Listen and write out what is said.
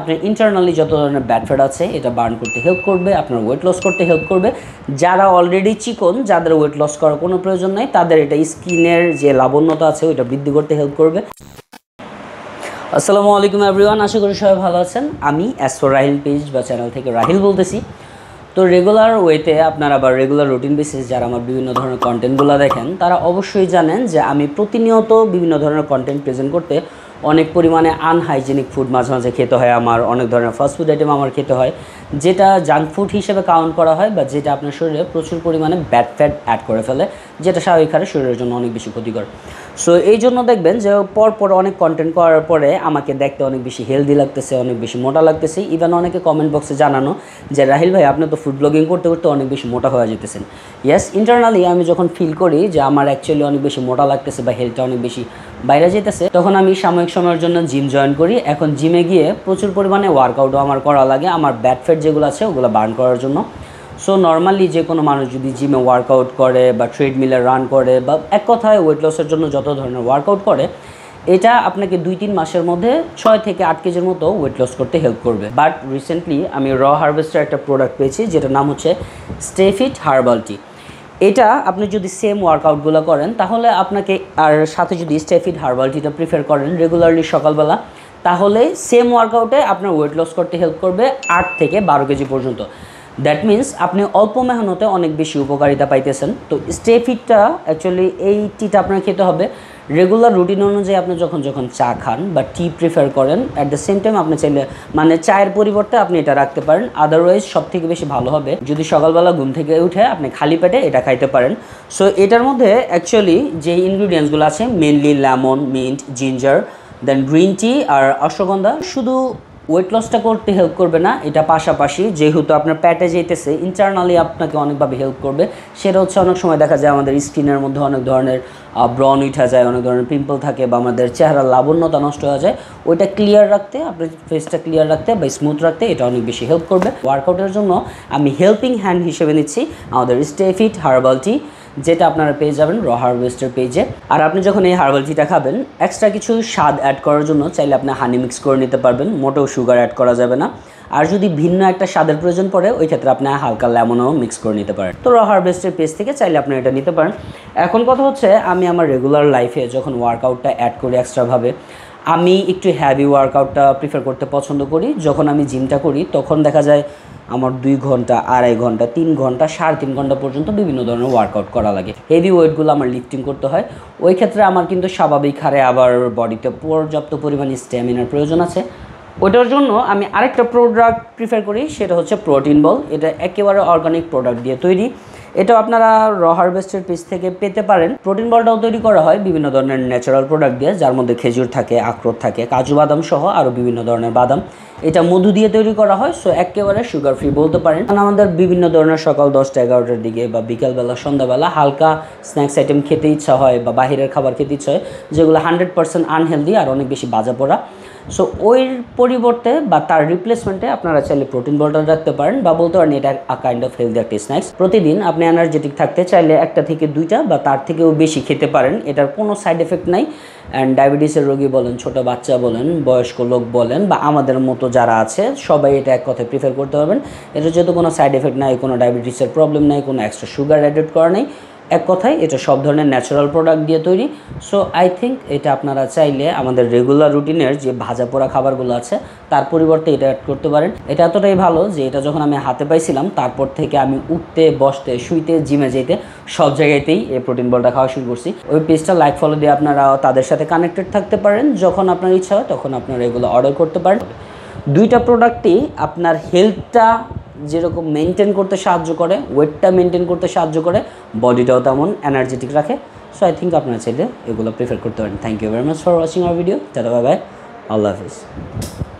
আপনার ইন্টারনালি যত ধরনের ব্যাড ফ্যাট আছে এটা বার্ন করতে হেল্প করবে আপনার ওয়েট লস করতে হেল্প করবে যারা অলরেডি চিকন যাদের ওয়েট লস করার কোনো প্রয়োজন নাই তাদের এটা স্কিনের যে লাবণ্যতা আছে ওইটা বৃদ্ধি করতে হেল্প করবে আসসালামু আলাইকুম এভরিওয়ান আশা করি সবাই ভালো আছেন আমি অ্যাসো রাহিল পেজ বা চ্যানেল থেকে রাহিল বলতেছি তো রেগুলার ওয়েতে আপনারা আবার রেগুলার রুটিন বেসিস যারা আমার বিভিন্ন ধরনের কন্টেন্টগুলো দেখেন তারা অবশ্যই জানেন যে আমি প্রতিনিয়ত বিভিন্ন ধরনের কন্টেন্ট প্রেজেন্ট করতে অনেক পরিমাণে আনহাইজেনিক ফুড মাঝে মাঝে খেতে হয় আমার অনেক ধরনের ফাস্টফুড আইটেম আমার খেতে হয় যেটা জাঙ্ক ফুড হিসেবে কাউন্ট করা হয় বা যেটা আপনার শরীরে প্রচুর পরিমাণে ব্যাড ফ্যাট অ্যাড করে ফেলে যেটা স্বাভাবিক হারে শরীরের জন্য অনেক বেশি ক্ষতিকর সো এই জন্য দেখবেন যে পরপর অনেক কন্টেন্ট করার পরে আমাকে দেখতে অনেক বেশি হেলদি লাগতেছে অনেক বেশি মোটা লাগতেছে ইভেন অনেকে কমেন্ট বক্সে জানানো যে রাহিল ভাই আপনি তো ফুড ব্লগিং করতে করতে অনেক বেশি মোটা হয়ে যেতেছেন ইয়াস ইন্টারনালি আমি যখন ফিল করি যে আমার অ্যাকচুয়ালি অনেক বেশি মোটা লাগতেছে বা হেলথটা অনেক বেশি বাইরে যেতেছে তখন আমি সাময়িক সময়ের জন্য জিম জয়েন করি এখন জিমে গিয়ে প্রচুর পরিমাণে ওয়ার্কআউটও আমার করা লাগে আমার ব্যাট ফ্যাট যেগুলো আছে ওগুলো বার্ন করার জন্য সো নর্মালি যে কোনো মানুষ যদি জিমে ওয়ার্কআউট করে বা ট্রেডমিলে রান করে বা এক কথায় ওয়েট লসের জন্য যত ধরনের ওয়ার্কআউট করে এটা আপনাকে দুই তিন মাসের মধ্যে ছয় থেকে আট কেজির মতো ওয়েট লস করতে হেল্প করবে বাট রিসেন্টলি আমি র হার্ভেস্টার একটা প্রোডাক্ট পেয়েছি যেটার নাম হচ্ছে স্টেফিট হার্বাল টি এটা আপনি যদি সেম ওয়ার্কআউটগুলো করেন তাহলে আপনাকে আর সাথে যদি স্টেফিট হার্বাল টিটা প্রিফার করেন রেগুলারলি সকালবেলা তাহলে সেম ওয়ার্কআউটে আপনার ওয়েট লস করতে হেল্প করবে আট থেকে বারো কেজি পর্যন্ত দ্যাট মিন্স আপনি অল্প মেহনতে অনেক বেশি উপকারিতা পাইতেছেন তো স্টে ফিটটা অ্যাকচুয়ালি এই টিটা আপনার খেতে হবে রেগুলার রুটিন অনুযায়ী আপনি যখন যখন চা খান বা টি প্রিফার করেন অ্যাট দ্য সেম টাইম আপনি চাইলে মানে চায়ের পরিবর্তে আপনি এটা রাখতে পারেন আদারওয়াইজ সব থেকে বেশি ভালো হবে যদি সকালবেলা ঘুম থেকে উঠে আপনি খালি পেটে এটা খাইতে পারেন সো এটার মধ্যে অ্যাকচুয়ালি যে ইনগ্রিডিয়েন্টসগুলো আছে mainly lemon mint ginger then green tea আর অশ্বগন্ধা শুধু ওয়েট লসটা করতে হেল্প করবে না এটা পাশাপাশি যেহেতু আপনার প্যাটে যেতেছে ইন্টারনালি আপনাকে অনেকভাবে হেল্প করবে সেটা হচ্ছে অনেক সময় দেখা যায় আমাদের স্কিনের মধ্যে অনেক ধরনের ব্রন উঠা যায় অনেক ধরনের পিম্পল থাকে বা আমাদের চেহারা লাবণ্যতা নষ্ট হয়ে যায় ওইটা ক্লিয়ার রাখতে আপনার ফেসটা ক্লিয়ার রাখতে বা স্মুথ রাখতে এটা অনেক বেশি হেল্প করবে ওয়ার্কআউটের জন্য আমি হেল্পিং হ্যান্ড হিসেবে নিচ্ছি আমাদের স্টে ফিট হার্বাল টি যেটা আপনারা পেয়ে যাবেন র হারভেস্টের পেজে আর আপনি যখন এই হার্বাল টিটা খাবেন এক্সট্রা কিছু স্বাদ অ্যাড করার জন্য চাইলে আপনি হানি মিক্স করে নিতে পারবেন মোটেও সুগার অ্যাড করা যাবে না আর যদি ভিন্ন একটা স্বাদের প্রয়োজন পড়ে ওই ক্ষেত্রে আপনি হালকা লেমনও মিক্স করে নিতে পারেন তো র হারভেস্টের পেজ থেকে চাইলে আপনি এটা নিতে পারেন এখন কথা হচ্ছে আমি আমার রেগুলার লাইফে যখন ওয়ার্কআউটটা অ্যাড করি এক্সট্রাভাবে আমি একটু হ্যাভি ওয়ার্কআউটটা প্রিফার করতে পছন্দ করি যখন আমি জিমটা করি তখন দেখা যায় আমার দুই ঘন্টা আড়াই ঘন্টা তিন ঘন্টা সাড়ে তিন ঘন্টা পর্যন্ত বিভিন্ন ধরনের ওয়ার্কআউট করা লাগে হেভি ওয়েটগুলো আমার লিফটিং করতে হয় ওই ক্ষেত্রে আমার কিন্তু স্বাভাবিক হারে আবার বডিতে পর্যাপ্ত পরিমাণে স্ট্যামিনার প্রয়োজন আছে ওটার জন্য আমি আরেকটা প্রোডাক্ট প্রিফার করি সেটা হচ্ছে প্রোটিন বল এটা একেবারে অর্গানিক প্রোডাক্ট দিয়ে তৈরি এটাও আপনারা র হারভেস্টের পিস থেকে পেতে পারেন প্রোটিন বলটাও তৈরি করা হয় বিভিন্ন ধরনের ন্যাচারাল প্রোডাক্ট দিয়ে যার মধ্যে খেজুর থাকে আখরোট থাকে কাজু বাদাম সহ আরও বিভিন্ন ধরনের বাদাম এটা মধু দিয়ে তৈরি করা হয় সো একেবারে সুগার ফ্রি বলতে পারেন কারণ আমাদের বিভিন্ন ধরনের সকাল দশটা এগারোটার দিকে বা বিকালবেলা সন্ধ্যাবেলা হালকা স্ন্যাক্স আইটেম খেতে ইচ্ছা হয় বা বাহিরের খাবার খেতে ইচ্ছা হয় যেগুলো হান্ড্রেড পার্সেন্ট আনহেলদি আর অনেক বেশি বাজা পড়া সো ওইর পরিবর্তে বা তার রিপ্লেসমেন্টে আপনারা চাইলে প্রোটিন বলটা রাখতে পারেন বা বলতে পারেন এটা আ কাইন্ড অফ হেলদি একটা স্ন্যাক্স প্রতিদিন আপনি এনার্জেটিক থাকতে চাইলে একটা থেকে দুইটা বা তার থেকেও বেশি খেতে পারেন এটার কোনো সাইড এফেক্ট নাই অ্যান্ড ডায়াবেটিসের রোগী বলেন ছোট বাচ্চা বলেন বয়স্ক লোক বলেন বা আমাদের মতো যারা আছে সবাই এটা এক কথায় প্রিফার করতে পারবেন এটা যেহেতু কোনো সাইড এফেক্ট নাই কোনো ডায়াবেটিসের প্রবলেম নাই কোনো এক্সট্রা সুগার অ্যাডেড করা নেই এক কথায় এটা সব ধরনের ন্যাচারাল প্রোডাক্ট দিয়ে তৈরি সো আই থিঙ্ক এটা আপনারা চাইলে আমাদের রেগুলার রুটিনের যে ভাজা পোড়া খাবারগুলো আছে তার পরিবর্তে এটা অ্যাড করতে পারেন এটা এতটাই ভালো যে এটা যখন আমি হাতে পাইছিলাম তারপর থেকে আমি উঠতে বসতে শুইতে জিমে যেতে সব জায়গাতেই এই প্রোটিন বলটা খাওয়া শুরু করছি ওই পেজটা লাইক ফলো দিয়ে আপনারা তাদের সাথে কানেক্টেড থাকতে পারেন যখন আপনার ইচ্ছা হয় তখন আপনারা এগুলো অর্ডার করতে পারেন দুইটা প্রোডাক্টই আপনার হেলথটা যেরকম মেনটেন করতে সাহায্য করে ওয়েটটা মেনটেন করতে সাহায্য করে বডিটাও তেমন এনার্জেটিক রাখে সো আই থিঙ্ক আপনারা ছেলে এগুলো প্রিফার করতে পারেন thank you very much for watching our video tata bye bye আল্লাহ হাফিজ